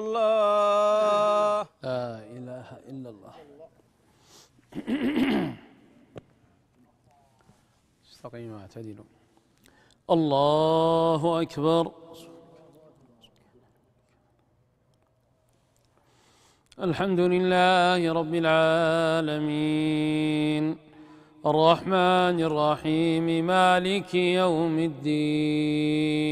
الله لا إله إلا الله استقيموا واعتدل الله أكبر الحمد لله رب العالمين الرحمن الرحيم مالك يوم الدين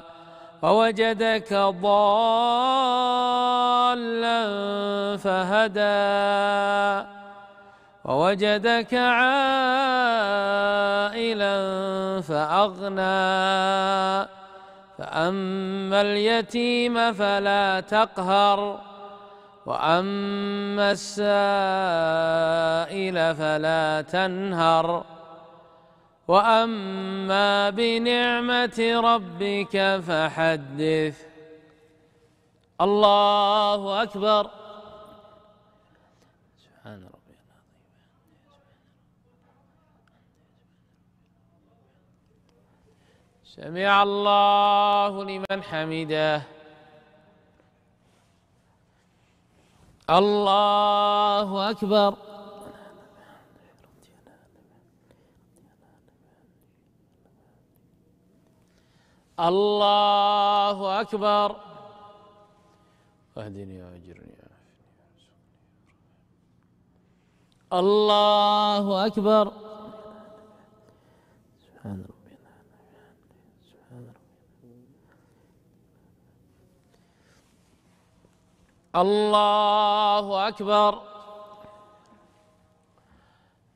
ووجدك ضالا فهدى ووجدك عائلا فأغنى فأما اليتيم فلا تقهر وأما السائل فلا تنهر وأما بنعمة ربك فحدث الله أكبر سبحان ربي العظيم سمع الله لمن حمده الله أكبر الله أكبر اهدني وأجرني الله أكبر سبحان ربي سبحان الله أكبر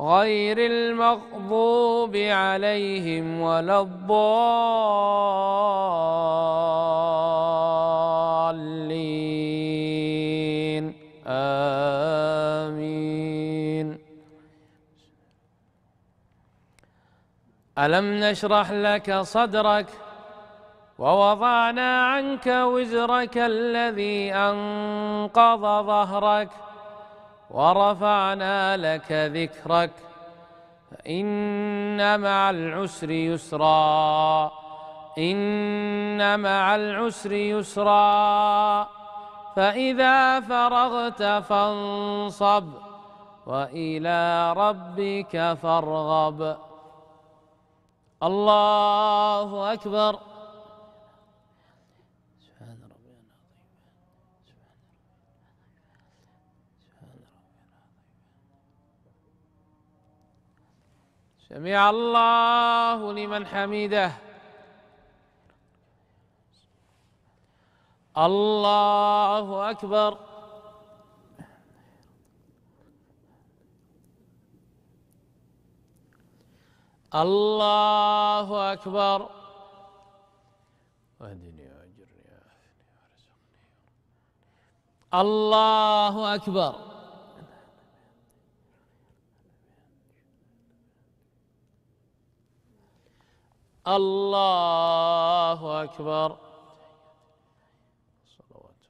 غير المغضوب عليهم ولا الضالين آمين ألم نشرح لك صدرك ووضعنا عنك وزرك الذي أنقض ظهرك ورفعنا لك ذكرك فإن مع العسر يسرا إن مع العسر يسرا فإذا فرغت فانصب وإلى ربك فارغب الله أكبر سمع الله لمن حمده الله أكبر الله أكبر وأجرني الله أكبر الله أكبر صلوات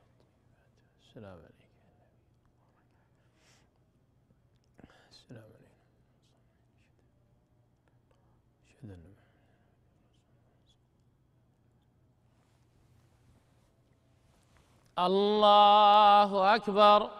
السلام عليكم السلام عليكم الله أكبر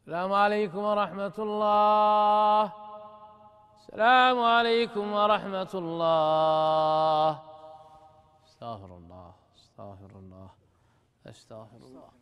السلام عليكم ورحمة الله السلام عليكم ورحمة الله استغفر الله استغفر الله استغفر الله